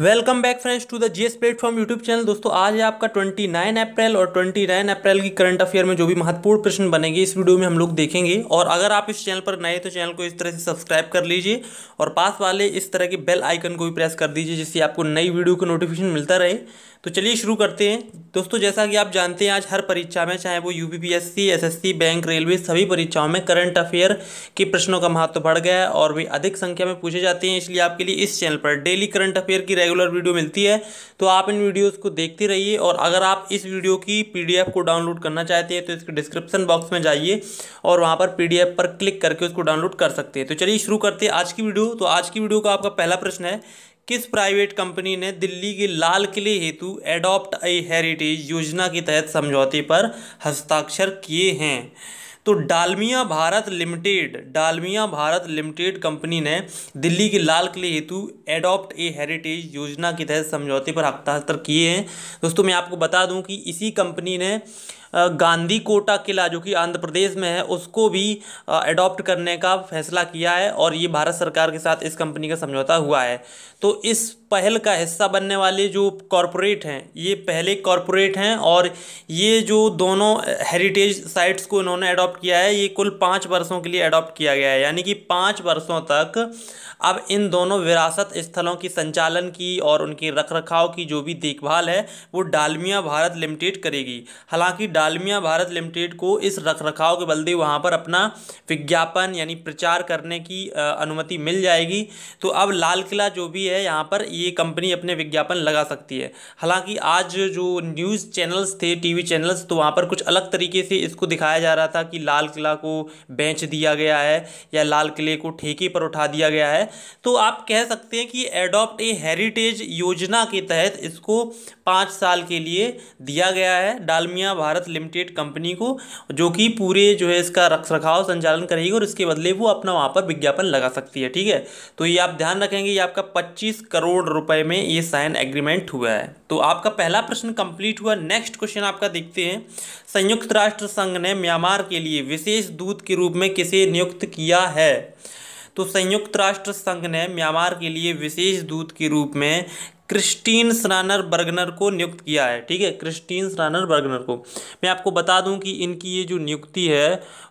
welcome back friends to the GS platform YouTube channel दोस्तों आज है आपका 29 अप्रैल और 29 अप्रैल की करंट अफेयर में जो भी महत्वपूर्ण प्रश्न बनेंगे इस वीडियो में हम लोग देखेंगे और अगर आप इस चैनल पर नए हैं तो चैनल को इस तरह से सब्सक्राइब कर लीजिए और पास वाले इस तरह के बेल आइकन को भी प्रेस कर दीजिए जिससे आपको नई वीडियो का नोटिफिकेशन मिलता रहे तो चलिए शुरू करते हैं दोस्तों जैसा कि आप जानते हैं आज हर परीक्षा में चाहे वो U P S bank railway सभी परीक्षाओं में करंट अफेयर के प्रश्नों का महत्व बढ़ गया है और भी अधिक संख्या में पूछे जाते हैं इसलिए आपके लिए इस चैनल पर डेली करंट अफेयर की रेगुलर वीडियो मिलती है तो आप इन वीडियोस को देखते रहिए और अगर आप इस वीडियो की पीडीएफ को डाउनलोड करना चाहते हैं तो इसके डिस्क्रिप्शन बॉक्स में जाइए और वहाँ पर पीडीएफ पर क्लिक करके उसको डाउनलोड कर सकते हैं तो चलिए शुरू करते हैं आज की वीडियो तो आज की वीडियो का आपका पहला प्रश्न है किस प्राइवेट कंपनी ने दिल्ली के लाल किले हेतु एडॉप्ट ए हेरिटेज योजना के तहत समझौते पर हस्ताक्षर किए हैं तो Dalmia Bharat limited Dalmia Bharat limited company ने दिल्ली के लाल किले हेतु एडॉप्ट ए हेरिटेज योजना के तहत समझौते पर हस्ताक्षर किए हैं दोस्तों मैं आपको बता दूं कि इसी कंपनी ने गांधी कोटा किला जो कि आंध्र प्रदेश में है उसको भी एडॉप्ट करने का फैसला किया है और ये भारत सरकार के साथ इस कंपनी का समझौता हुआ है तो इस पहल का हिस्सा बनने वाले जो कॉरपोरेट हैं ये पहले कॉरपोरेट हैं और ये जो दोनों हेरिटेज साइट्स को इन्होंने अडॉप्ट किया है ये कुल पाँच वर्षों के लिए अडॉप्ट किया गया है यानी कि पाँच वर्षों तक अब इन दोनों विरासत स्थलों की संचालन की और उनके रख रखाव की जो भी देखभाल है वो डालमिया भारत लिमिटेड करेगी हालांकि डालमिया भारत लिमिटेड को इस रखरखाव के बल्दे वहाँ पर अपना विज्ञापन यानी प्रचार करने की अनुमति मिल जाएगी तो अब लाल किला जो भी है यहाँ पर ये कंपनी अपने विज्ञापन लगा सकती है हालांकि आज जो न्यूज़ चैनल्स थे टीवी चैनल्स तो वहाँ पर कुछ अलग तरीके से इसको दिखाया जा रहा था कि लाल किला को बेच दिया गया है या लाल किले को ठेके पर उठा दिया गया है तो आप कह सकते हैं कि एडॉप्ट ए हेरिटेज योजना के तहत इसको पाँच साल के लिए दिया गया है डालमिया भारत लिमिटेड कंपनी को जो कि पूरे जो है इसका रख रखाव संचालन करेगी और इसके बदले वो अपना वहाँ पर विज्ञापन लगा सकती है ठीक है तो ये आप ध्यान रखेंगे ये आपका पच्चीस करोड़ रुपये में ये साइन एग्रीमेंट हुआ है तो आपका पहला प्रश्न कंप्लीट हुआ नेक्स्ट क्वेश्चन आपका देखते हैं संयुक्त राष्ट्र संघ ने म्यांमार के लिए विशेष दूत के रूप में किसे नियुक्त किया है तो संयुक्त राष्ट्र संघ ने म्यांमार के लिए विशेष दूत के रूप में क्रिस्टीन स्नानर बर्गनर को नियुक्त किया है ठीक है क्रिस्टीन स्नानर बर्गनर को मैं आपको बता दूं कि इनकी ये जो नियुक्ति है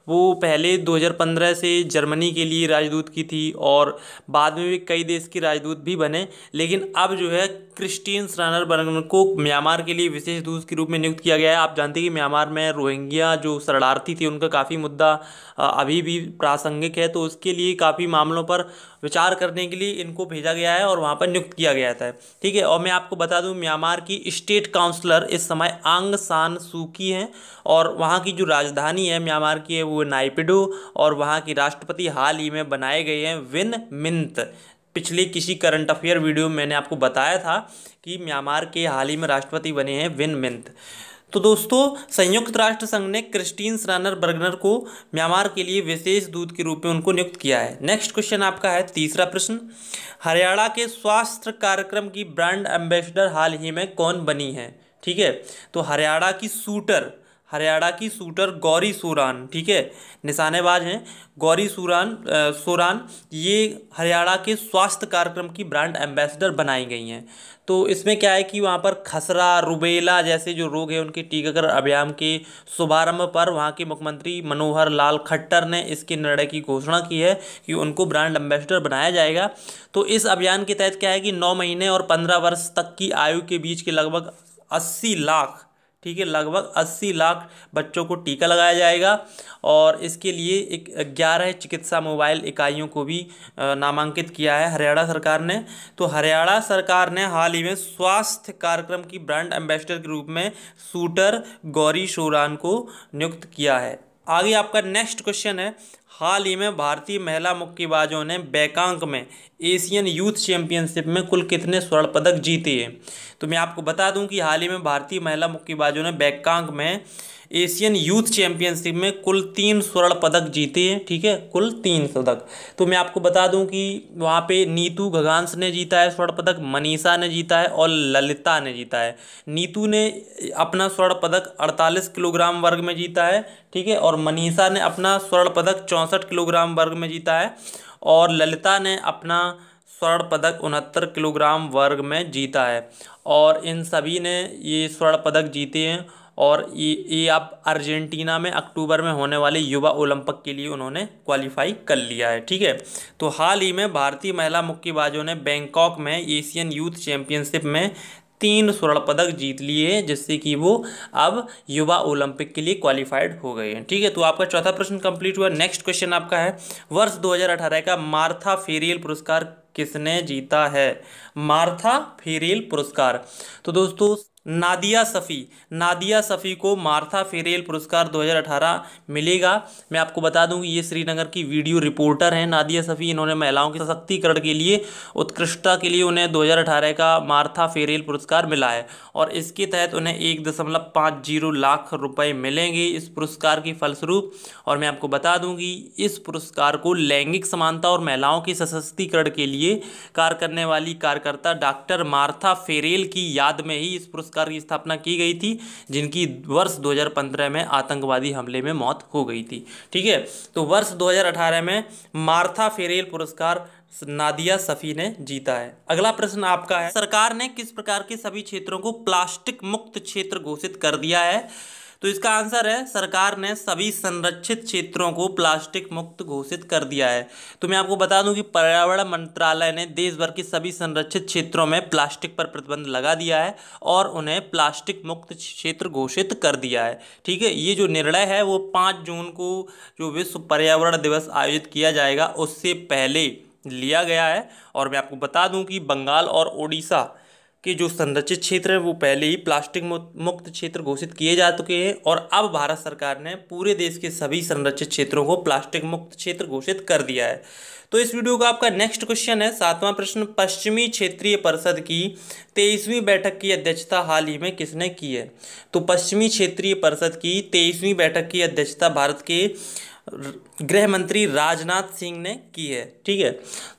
वो पहले 2015 से जर्मनी के लिए राजदूत की थी और बाद में भी कई देश के राजदूत भी बने लेकिन अब जो है क्रिस्टीन सरानर बर्गन को म्यांमार के लिए विशेष दूत के रूप में नियुक्त किया गया है आप जानते हैं कि म्यांमार में रोहिंग्या जो शरणार्थी थे उनका काफ़ी मुद्दा अभी भी प्रासंगिक है तो उसके लिए काफ़ी मामलों पर विचार करने के लिए इनको भेजा गया है और वहाँ पर नियुक्त किया गया था ठीक है और मैं आपको बता दूँ म्यांमार की स्टेट काउंसलर इस समय आंग सान सूकी हैं और वहाँ की जो राजधानी है म्यांमार की है वो नाइपिडो और वहाँ की राष्ट्रपति हाल ही में बनाए गए हैं विन मिंत पिछले किसी करंट अफेयर वीडियो में मैंने आपको बताया था कि म्यांमार के हाल ही में राष्ट्रपति बने हैं विन मिंत तो दोस्तों संयुक्त राष्ट्र संघ ने क्रिस्टीन सरानर बर्गनर को म्यांमार के लिए विशेष दूत के रूप में उनको नियुक्त किया है नेक्स्ट क्वेश्चन आपका है तीसरा प्रश्न हरियाणा के स्वास्थ्य कार्यक्रम की ब्रांड एम्बेसडर हाल ही में कौन बनी है ठीक है तो हरियाणा की सूटर हरियाणा की शूटर गौरी सुरान ठीक है निशानेबाज हैं गौरी सुरान सुरान ये हरियाणा के स्वास्थ्य कार्यक्रम की ब्रांड एम्बेसडर बनाई गई हैं तो इसमें क्या है कि वहाँ पर खसरा रुबेला जैसे जो रोग है उनके टीकाकरण अभियान के शुभारंभ पर वहाँ के मुख्यमंत्री मनोहर लाल खट्टर ने इसके निर्णय की घोषणा की है कि उनको ब्रांड एम्बेसडर बनाया जाएगा तो इस अभियान के तहत क्या है कि नौ महीने और पंद्रह वर्ष तक की आयु के बीच के लगभग अस्सी लाख ठीक है लगभग 80 लाख बच्चों को टीका लगाया जाएगा और इसके लिए एक ग्यारह चिकित्सा मोबाइल इकाइयों को भी नामांकित किया है हरियाणा सरकार ने तो हरियाणा सरकार ने हाल ही में स्वास्थ्य कार्यक्रम की ब्रांड एम्बेसडर के रूप में शूटर गौरी शोरान को नियुक्त किया है आगे आपका नेक्स्ट क्वेश्चन है हाल ही में भारतीय महिला मुक्केबाजों ने बैकांक में एशियन यूथ चैंपियनशिप में कुल कितने स्वर्ण पदक जीते हैं तो मैं आपको बता दूं कि हाल ही में भारतीय महिला मुक्केबाजों ने बैकांक में एशियन यूथ चैंपियनशिप में कुल तीन स्वर्ण पदक जीते हैं ठीक है कुल तीन पदक तो मैं आपको बता दूं कि वहाँ पे नीतू गगांस ने जीता है स्वर्ण पदक मनीषा ने जीता है और ललिता ने जीता है नीतू ने अपना स्वर्ण पदक अड़तालीस किलोग्राम वर्ग में जीता है ठीक है और मनीषा ने अपना स्वर्ण पदक चौंसठ किलोग्राम वर्ग में जीता है और ललिता ने अपना स्वर्ण पदक उनहत्तर किलोग्राम वर्ग में जीता है और इन सभी ने ये स्वर्ण पदक जीते हैं और ये आप अर्जेंटीना में अक्टूबर में होने वाले युवा ओलंपिक के लिए उन्होंने क्वालिफाई कर लिया है ठीक है तो हाल ही में भारतीय महिला मुक्केबाजों ने बैंकॉक में एशियन यूथ चैंपियनशिप में तीन स्वर्ण पदक जीत लिए जिससे कि वो अब युवा ओलंपिक के लिए क्वालिफाइड हो गए हैं ठीक है तो आपका चौथा प्रश्न कंप्लीट हुआ नेक्स्ट क्वेश्चन आपका है वर्ष 2018 का मार्था फेरियल पुरस्कार किसने जीता है मार्था फेरियल पुरस्कार तो दोस्तों नादिया सफ़ी नादिया सफ़ी को मार्था फेरेल पुरस्कार 2018 मिलेगा मैं आपको बता दूं कि ये श्रीनगर की वीडियो रिपोर्टर हैं नादिया सफ़ी इन्होंने महिलाओं के सशक्तिकरण के लिए उत्कृष्टता के लिए उन्हें 2018 का मार्था फेरेल पुरस्कार मिला है और इसके तहत उन्हें एक दशमलव पाँच जीरो लाख रुपये मिलेंगे इस पुरस्कार के फलस्वरूप और मैं आपको बता दूँ कि इस पुरस्कार को लैंगिक समानता और महिलाओं के सशक्तिकरण के लिए कार्य करने वाली कार्यकर्ता डॉक्टर मार्था फेरेल की याद में ही इस पुरस्कार पुरस्कार की स्थापना की गई थी जिनकी वर्ष 2015 में आतंकवादी हमले में मौत हो गई थी ठीक है तो वर्ष 2018 में मार्था फेरेल पुरस्कार नादिया सफ़ी ने जीता है अगला प्रश्न आपका है सरकार ने किस प्रकार के सभी क्षेत्रों को प्लास्टिक मुक्त क्षेत्र घोषित कर दिया है तो इसका आंसर है सरकार ने सभी संरक्षित क्षेत्रों को प्लास्टिक मुक्त घोषित कर दिया है तो मैं आपको बता दूं कि पर्यावरण मंत्रालय ने देश भर के सभी संरक्षित क्षेत्रों में प्लास्टिक पर प्रतिबंध लगा दिया है और उन्हें प्लास्टिक मुक्त क्षेत्र घोषित कर दिया है ठीक है ये जो निर्णय है वो पाँच जून को जो विश्व पर्यावरण दिवस आयोजित किया जाएगा उससे पहले लिया गया है और मैं आपको बता दूं कि बंगाल और ओडिशा कि जो संरक्षित क्षेत्र है वो पहले ही प्लास्टिक मुक्त क्षेत्र घोषित किए जा चुके हैं और अब भारत सरकार ने पूरे देश के सभी संरक्षित क्षेत्रों को प्लास्टिक मुक्त क्षेत्र घोषित कर दिया है तो इस वीडियो का आपका नेक्स्ट क्वेश्चन है सातवां प्रश्न पश्चिमी क्षेत्रीय परिषद की तेईसवीं बैठक की अध्यक्षता हाल ही में किसने की है तो पश्चिमी क्षेत्रीय परिषद की तेईसवीं बैठक की अध्यक्षता भारत के गृह मंत्री राजनाथ सिंह ने की है ठीक है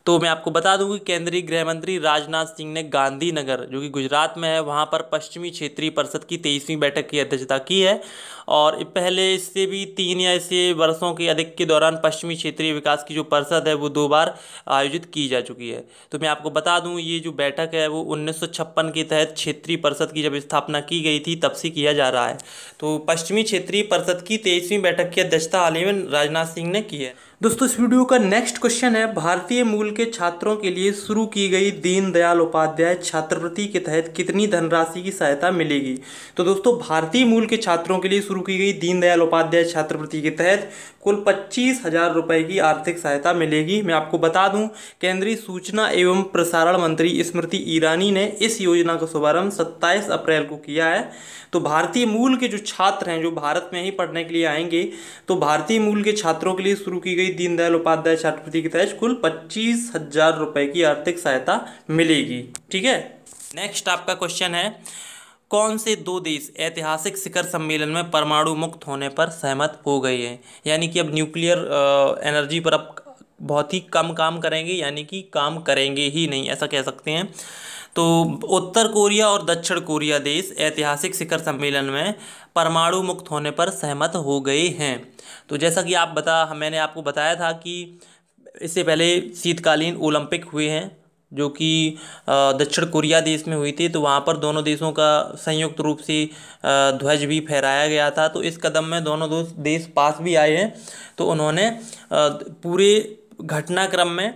तो मैं आपको बता दूं कि केंद्रीय गृह मंत्री राजनाथ सिंह ने गांधीनगर जो कि गुजरात में है वहां पर पश्चिमी क्षेत्रीय परिषद की तेईसवीं बैठक की अध्यक्षता की है और पहले इससे भी तीन या इससे वर्षों के अधिक के दौरान पश्चिमी क्षेत्रीय विकास की जो परिषद है वो दो बार आयोजित की जा चुकी है तो मैं आपको बता दूँ ये जो बैठक है वो उन्नीस के तहत क्षेत्रीय परिषद की जब स्थापना की गई थी तब से किया जा रहा है तो पश्चिमी क्षेत्रीय परिषद की तेईसवीं बैठक की अध्यक्षता हाल ही में राजनाथ सिंह सिंह ने की है दोस्तों इस वीडियो का नेक्स्ट क्वेश्चन है भारतीय मूल के छात्रों के लिए शुरू की गई दीनदयाल उपाध्याय छात्रवृत्ति के तहत कितनी धनराशि की सहायता मिलेगी तो दोस्तों भारतीय मूल के छात्रों के लिए शुरू की गई दीनदयाल उपाध्याय छात्रवृत्ति के तहत कुल पच्चीस हजार रुपये की आर्थिक सहायता मिलेगी मैं आपको बता दूं केंद्रीय सूचना एवं प्रसारण मंत्री स्मृति ईरानी ने इस योजना का शुभारंभ सत्ताईस अप्रैल को किया है तो भारतीय मूल के जो छात्र हैं जो भारत में ही पढ़ने के लिए आएंगे तो भारतीय मूल के छात्रों के लिए शुरू की गई दीनदयाल उपाध्याय छात्रवृत्ति के तहत कुल पच्चीस हजार रुपए की आर्थिक सहायता मिलेगी ठीक है नेक्स्ट आपका क्वेश्चन है कौन से दो देश ऐतिहासिक शिखर सम्मेलन में परमाणु मुक्त होने पर सहमत हो गए हैं यानी कि अब न्यूक्लियर एनर्जी पर अब बहुत ही कम काम करेंगे यानी कि काम करेंगे ही नहीं ऐसा कह सकते हैं तो उत्तर कोरिया और दक्षिण कोरिया देश ऐतिहासिक शिखर सम्मेलन में परमाणु मुक्त होने पर सहमत हो गए हैं तो जैसा कि आप बता मैंने आपको बताया था कि इससे पहले शीतकालीन ओलंपिक हुए हैं जो कि दक्षिण कोरिया देश में हुई थी तो वहाँ पर दोनों देशों का संयुक्त रूप से ध्वज भी फहराया गया था तो इस कदम में दोनों देश पास भी आए हैं तो उन्होंने पूरे घटनाक्रम में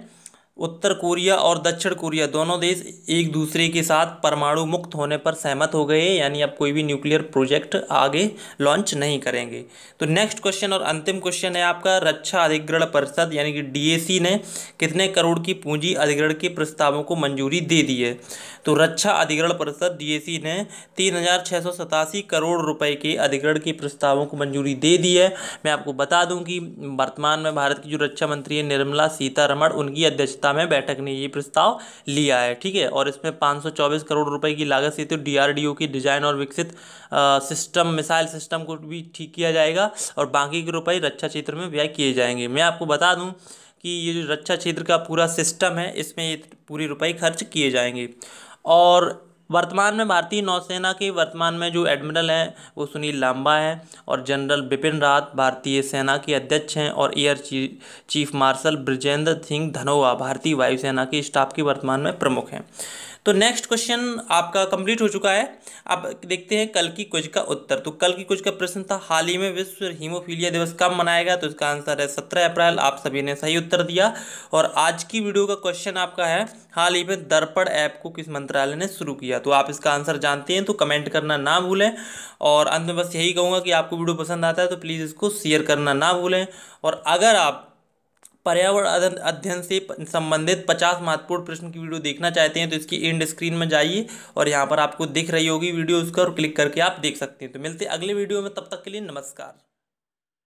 उत्तर कोरिया और दक्षिण कोरिया दोनों देश एक दूसरे के साथ परमाणु मुक्त होने पर सहमत हो गए यानी अब कोई भी न्यूक्लियर प्रोजेक्ट आगे लॉन्च नहीं करेंगे तो नेक्स्ट क्वेश्चन और अंतिम क्वेश्चन है आपका रक्षा अधिग्रहण परिषद यानी कि डीएसी ने कितने करोड़ की पूंजी अधिग्रहण के प्रस्तावों को मंजूरी दे दी है तो रक्षा अधिग्रहण परिषद डीएसी ने तीन हज़ार छः सौ सतासी करोड़ रुपए के अधिग्रहण के प्रस्तावों को मंजूरी दे दी है मैं आपको बता दूं कि वर्तमान में भारत की जो रक्षा मंत्री है निर्मला सीतारमण उनकी अध्यक्षता में बैठक ने ये प्रस्ताव लिया है ठीक है और इसमें पाँच करोड़ रुपये की लागत से तो डी की डिजाइन और विकसित सिस्टम मिसाइल सिस्टम को भी ठीक किया जाएगा और बाकी के रुपए रक्षा क्षेत्र में व्यय किए जाएंगे मैं आपको बता दूँ कि ये जो रक्षा क्षेत्र का पूरा सिस्टम है इसमें ये पूरी रुपए खर्च किए जाएंगे और वर्तमान में भारतीय नौसेना के वर्तमान में जो एडमिरल हैं वो सुनील लांबा हैं और जनरल बिपिन रावत भारतीय सेना के अध्यक्ष हैं और एयर ची, चीफ मार्शल ब्रजेंद्र सिंह धनोआ भारतीय वायुसेना के स्टाफ के वर्तमान में प्रमुख हैं तो नेक्स्ट क्वेश्चन आपका कंप्लीट हो चुका है अब देखते हैं कल की कुछ का उत्तर तो कल की कुछ का प्रश्न था हाल ही में विश्व हीमोफीलिया दिवस कब मनाया गया तो इसका आंसर है सत्रह अप्रैल आप सभी ने सही उत्तर दिया और आज की वीडियो का क्वेश्चन आपका है हाल ही में दर्पण ऐप को किस मंत्रालय ने शुरू किया तो आप इसका आंसर जानते हैं तो कमेंट करना ना भूलें और अंत में बस यही कहूँगा कि आपको वीडियो पसंद आता है तो प्लीज़ इसको शेयर करना ना भूलें और अगर आप पर्यावरण अध्ययन से संबंधित पचास महत्वपूर्ण प्रश्न की वीडियो देखना चाहते हैं तो इसकी एंड स्क्रीन में जाइए और यहाँ पर आपको दिख रही होगी वीडियो उसका और क्लिक करके आप देख सकते हैं तो मिलते हैं अगले वीडियो में तब तक के लिए नमस्कार